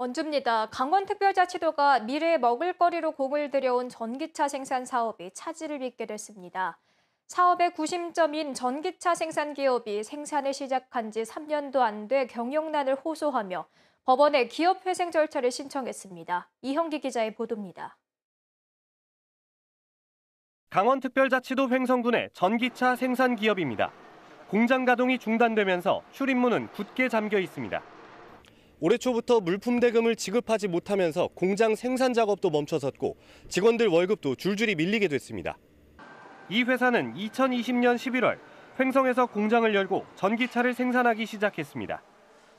원주입니다. 강원특별자치도가 미래의 먹을거리로 공을 들여온 전기차 생산 사업이 차질을 빚게 됐습니다. 사업의 구심점인 전기차 생산 기업이 생산을 시작한 지 3년도 안 돼 경영난을 호소하며 법원에 기업회생 절차를 신청했습니다. 이형기 기자의 보도입니다. 강원특별자치도 횡성군의 전기차 생산 기업입니다. 공장 가동이 중단되면서 출입문은 굳게 잠겨 있습니다. 올해 초부터 물품 대금을 지급하지 못하면서 공장 생산 작업도 멈춰섰고 직원들 월급도 줄줄이 밀리게 됐습니다. 이 회사는 2020년 11월 횡성에서 공장을 열고 전기차를 생산하기 시작했습니다.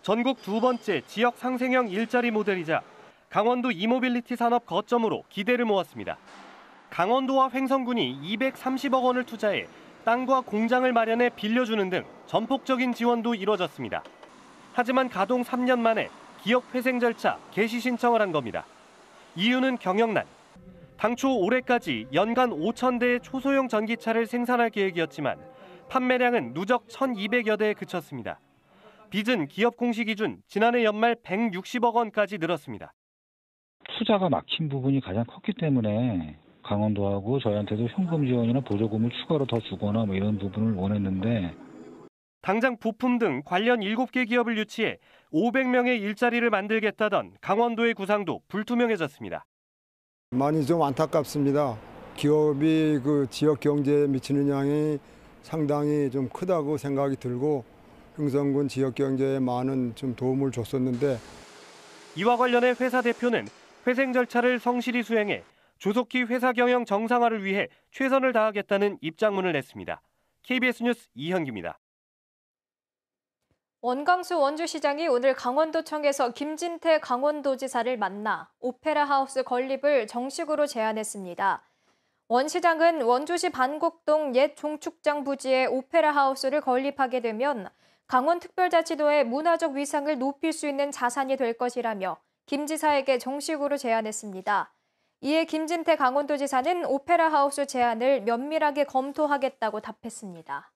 전국 두 번째 지역 상생형 일자리 모델이자 강원도 이모빌리티 산업 거점으로 기대를 모았습니다. 강원도와 횡성군이 230억 원을 투자해 땅과 공장을 마련해 빌려주는 등 전폭적인 지원도 이뤄졌습니다. 하지만 가동 3년 만에 기업 회생 절차 개시 신청을 한 겁니다. 이유는 경영난. 당초 올해까지 연간 5천 대의 초소형 전기차를 생산할 계획이었지만 판매량은 누적 1,200여 대에 그쳤습니다. 빚은 기업 공시 기준 지난해 연말 160억 원까지 늘었습니다. 투자가 막힌 부분이 가장 컸기 때문에 강원도하고 저희한테도 현금 지원이나 보조금을 추가로 더 주거나 뭐 이런 부분을 원했는데 당장 부품 등 관련 7개 기업을 유치해 500명의 일자리를 만들겠다던 강원도의 구상도 불투명해졌습니다. 많이 좀 안타깝습니다. 기업이 그 지역 경제에 미치는 영향이 상당히 좀 크다고 생각이 들고 흥성군 지역 경제에 많은 좀 도움을 줬었는데 이와 관련해 회사 대표는 회생 절차를 성실히 수행해 조속히 회사 경영 정상화를 위해 최선을 다하겠다는 입장문을 냈습니다. KBS 뉴스 이현기입니다. 원광수 원주시장이 오늘 강원도청에서 김진태 강원도지사를 만나 오페라 하우스 건립을 정식으로 제안했습니다. 원 시장은 원주시 반곡동 옛 종축장 부지에 오페라 하우스를 건립하게 되면 강원특별자치도의 문화적 위상을 높일 수 있는 자산이 될 것이라며 김 지사에게 정식으로 제안했습니다. 이에 김진태 강원도지사는 오페라 하우스 제안을 면밀하게 검토하겠다고 답했습니다.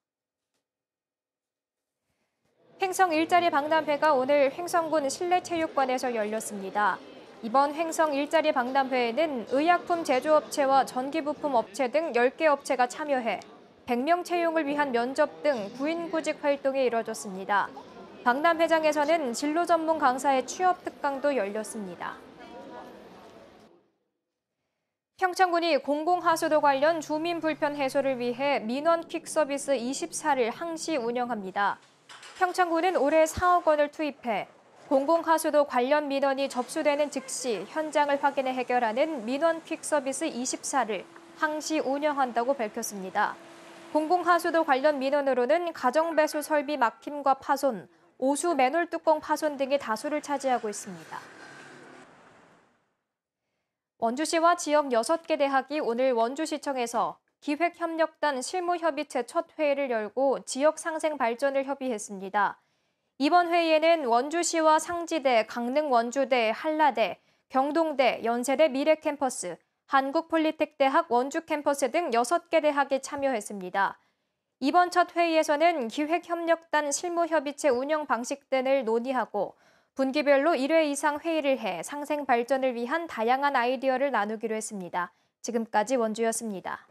횡성 일자리 박람회가 오늘 횡성군 실내체육관에서 열렸습니다. 이번 횡성 일자리 박람회에는 의약품 제조업체와 전기부품 업체 등 10개 업체가 참여해 100명 채용을 위한 면접 등 구인구직 활동이 이뤄졌습니다. 박람회장에서는 진로 전문 강사의 취업 특강도 열렸습니다. 평창군이 공공하수도 관련 주민 불편 해소를 위해 민원 퀵서비스 24를 항시 운영합니다. 평창군은 올해 4억 원을 투입해 공공하수도 관련 민원이 접수되는 즉시 현장을 확인해 해결하는 민원 퀵 서비스 24를 항시 운영한다고 밝혔습니다. 공공하수도 관련 민원으로는 가정배수 설비 막힘과 파손, 오수 맨홀 뚜껑 파손 등이 다수를 차지하고 있습니다. 원주시와 지역 6개 대학이 오늘 원주시청에서 기획협력단 실무협의체 첫 회의를 열고 지역 상생 발전을 협의했습니다. 이번 회의에는 원주시와 상지대, 강릉 원주대, 한라대, 경동대, 연세대 미래캠퍼스, 한국폴리텍대학 원주캠퍼스 등 6개 대학이 참여했습니다. 이번 첫 회의에서는 기획협력단 실무협의체 운영 방식 등을 논의하고 분기별로 1회 이상 회의를 해 상생 발전을 위한 다양한 아이디어를 나누기로 했습니다. 지금까지 원주였습니다.